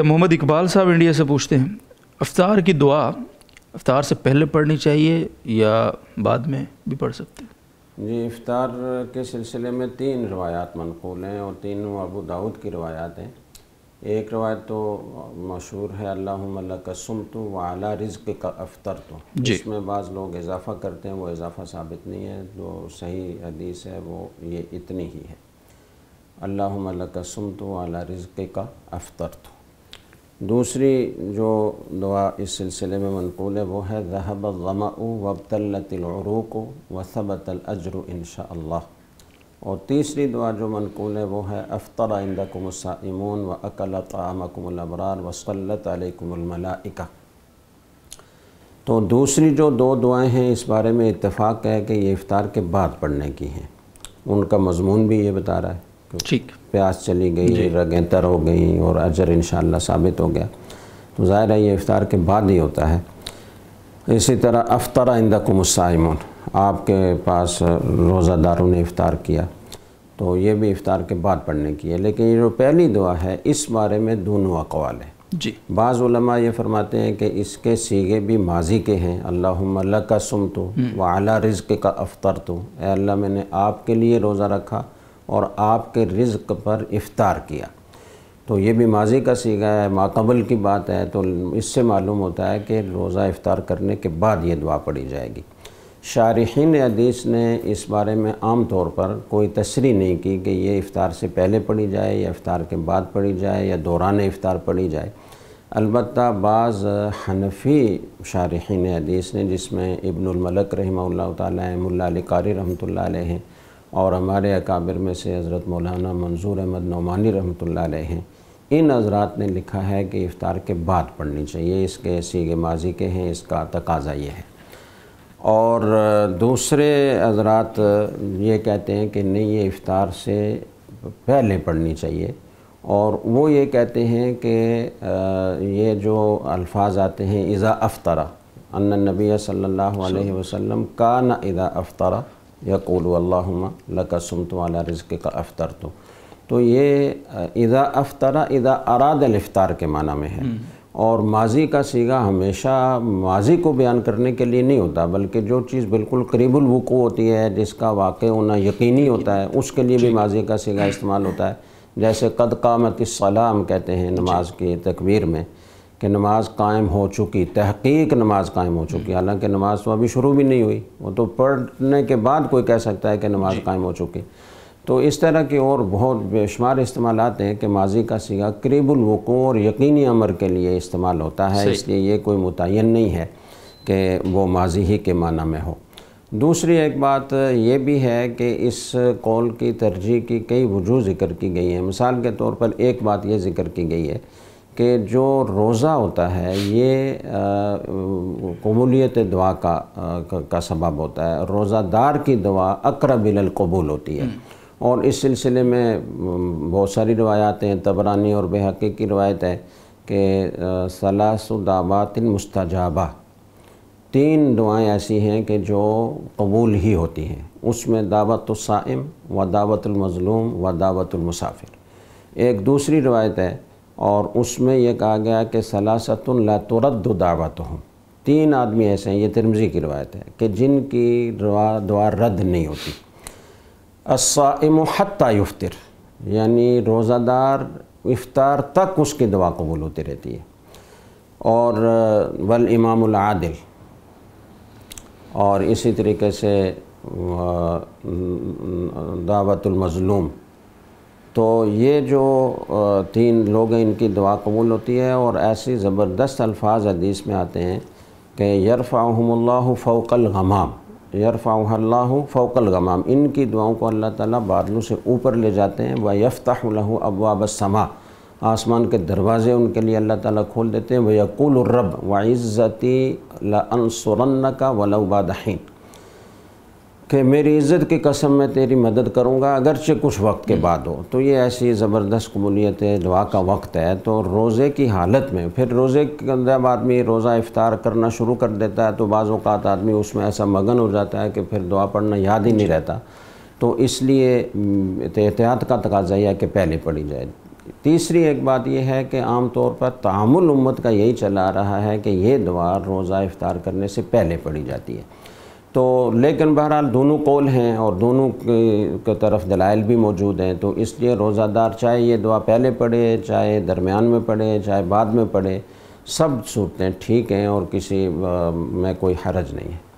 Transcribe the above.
तो मोहम्मद इकबाल साहब इंडिया से पूछते हैं अफ्तार की दुआ अफ्तार से पहले पढ़नी चाहिए या बाद में भी पढ़ सकते हैं जी इफ्तार के सिलसिले में तीन रवायात मनकूल हैं और तीनों अबू दाऊद की रवायात हैं एक रवायत तो मशहूर है अल्लाह कसम तो वाला रिज्क का अफ्तर तो इसमें बाज़ लोग इजाफ़ा करते हैं वो इजाफ़ा साबित नहीं है जो सही हदीस है वो ये इतनी ही है अल्लाह कसम तो वाला रिज्क का अफ्तर तो दूसरी जो दुआ इस सिलसिले में मनकूल है वो है जहब ग़मा वबतलतलूक वसबतलजर इनशा और तीसरी दुआ जो मनकूल है वो है अफ़तर इंदकुमसाइमून व अकल तामकुमलबरार वसलतमलमलाइका तो दूसरी जो दो दुआएं हैं इस बारे में इतफ़ाक़ है कि ये इफ़ार के बाद पढ़ने की हैं उनका मजमून भी ये बता रहा है तो ठीक प्यास चली गई रगें तर हो गई और अजर इन साबित हो गया तो ज़ाहिर है ये इफ़ार के बाद ही होता है इसी तरह को मुसाइम आपके पास रोज़ादारों ने इफ़ार किया तो ये भी इफ़ार के बाद पढ़ने की है लेकिन ये जो पहली दुआ है इस बारे में दोनों अकवाल हैं जी बाज़ा ये फरमाते हैं कि इसके सीगे भी माजी के हैं अल्लाह का सुम तो हम्म। व अला का अफ्तर तो अल्लाह मैंने आपके लिए रोज़ा रखा और आपके रिज्क पर इफ़ार किया तो ये भी माजी का सीगा है माकबल की बात है तो इससे मालूम होता है कि रोज़ा इफ़ार करने के बाद ये दुआ पढ़ी जाएगी शारहन अदीस ने इस बारे में आम तौर पर कोई तस्री नहीं की कि ये इफ़ार से पहले पढ़ी जाए या इफ़ार के बाद पढ़ी जाए या दौरान इफ़ार पढ़ी जाए अलबत् बाज़ हनफी शारहन अदीस ने जिसमें इब्नमलक रही तमिल कारी रहमत हैं और हमारे अकाबिर में से हज़रत मौलाना मंजूर अहमद नौमानी रहमतुल्लाह अलैह हैं इन हजरात ने लिखा है कि इफ़ार के बाद पढ़नी चाहिए इसके सीगे माजी के हैं इसका तकाजा ये है और दूसरे हजरात ये कहते हैं कि नहीं ये इफ़ार से पहले पढ़नी चाहिए और वो ये कहते हैं कि ये जो अल्फाज आते हैं इज़ा अफ्तरा अन्न नबी सल्लल्लाहु अलैहि वसल्लम का ना इज़ा अफ़तरा यक़ूल अल्लाहुम्मा लका सुमत वाला रिज़ का अफ़तर तो तो ये इदा अफ्तरा इदा अराद अफ्तार के माना में है हम्म। और माजी का सीगा हमेशा माजी को बयान करने के लिए नहीं होता बल्कि जो चीज़ बिल्कुल करीबुल वक़ू होती है जिसका वाक़ होना यकीनी होता है उसके लिए भी माजी का सीगा इस्तेमाल होता है जैसे कद कामत सलाम कहते हैं नमाज की तकबीर में कि नमाज कायम हो चुकी तहकीक नमाज कायम हो चुकी हालांकि नमाज तो अभी शुरू भी नहीं हुई वो तो पढ़ने के बाद कोई कह सकता है कि नमाज कायम हो चुकी तो इस तरह के और बहुत बेशुमार इस्तेमाल हैं कि माजी का सिगा करीबुल वक़ू और यकीनी अमर के लिए इस्तेमाल होता है इसलिए ये कोई मुतन नहीं है कि वो माजी ही के माना में हो दूसरी एक बात यह भी है कि इस कौल की तरजीह की कई वजूह ज़िक्र की गई है मिसाल के तौर पर एक बात यह ज़िक्र की गई है कि जो रोज़ा होता है ये कबूलियत दुआ का का, का सबब होता है रोज़ादार की दुआ अकरबिल कबूल होती है हम्म। और इस सिलसिले में बहुत सारी रवायातें हैं तबरानी और बेहक़ी की रवायत है कि सलासदाबात मुस्तजाबा तीन दुआएं ऐसी हैं कि जो कबूल ही होती हैं उसमें दावतम व दावतुलमज़लूम व दावतुलमसाफिर एक दूसरी रवायत है और उसमें यह कहा गया कि सलासतुन लातुरद्द दावत हूँ तीन आदमी ऐसे हैं ये तिरमजी की रवायत है कि जिनकी दुआ रद्द नहीं होती असाइम हत्ता युफ्तिर यानी रोज़ादार इफ्तार तक उसकी दवा कबूल होती रहती है और वल इमामुल आदिल और इसी तरीके से दावतुल मज़लूम तो ये जो तीन लोग हैं इनकी दुआ कबूल होती है और ऐसे ज़बरदस्त अल्फाज हदीस में आते हैं कि यरफ़ाहमल्ला फ़ोकल गमाम यरफ़ाहल्ला फ़ोकल गमाम इनकी दुआओं को अल्लाह ताला बादलों से ऊपर ले जाते हैं व यफ्ताहू अबवाबसमा आसमान के दरवाज़े उनके लिए अल्लाह ताला खोल देते हैं व यक़ुलरब रब व इज़्ज़ती का वलबादहीन कि मेरी इज़्ज़त की कसम मैं तेरी मदद करूँगा अगरचे कुछ वक्त के हम्म। बाद हो तो ये ऐसी ज़बरदस्त कबूलियत है दुआ का वक्त है तो रोज़े की हालत में फिर रोज़े के जब आदमी रोज़ा इफ़ार करना शुरू कर देता है तो बाज़ात आदमी उसमें ऐसा मगन हो जाता है कि फिर दुआ पढ़ना याद ही नहीं रहता तो इसलिए हम्म, एहतियात का तकाजा यह है कि पहले पढ़ी जाए तीसरी एक बात यह है कि आम तौर पर तामुल उम्मत का यही चला आ रहा है कि ये दुआ रोज़ा इफ़ार करने से पहले पढ़ी जाती है तो लेकिन बहरहाल दोनों कौल हैं और दोनों के तरफ दलाइल भी मौजूद हैं तो इसलिए रोज़ादार चाहे ये दुआ पहले पढ़े चाहे दरमियान में पढ़े चाहे बाद में पढ़े सब सूरतें ठीक हैं और किसी में कोई हरज नहीं है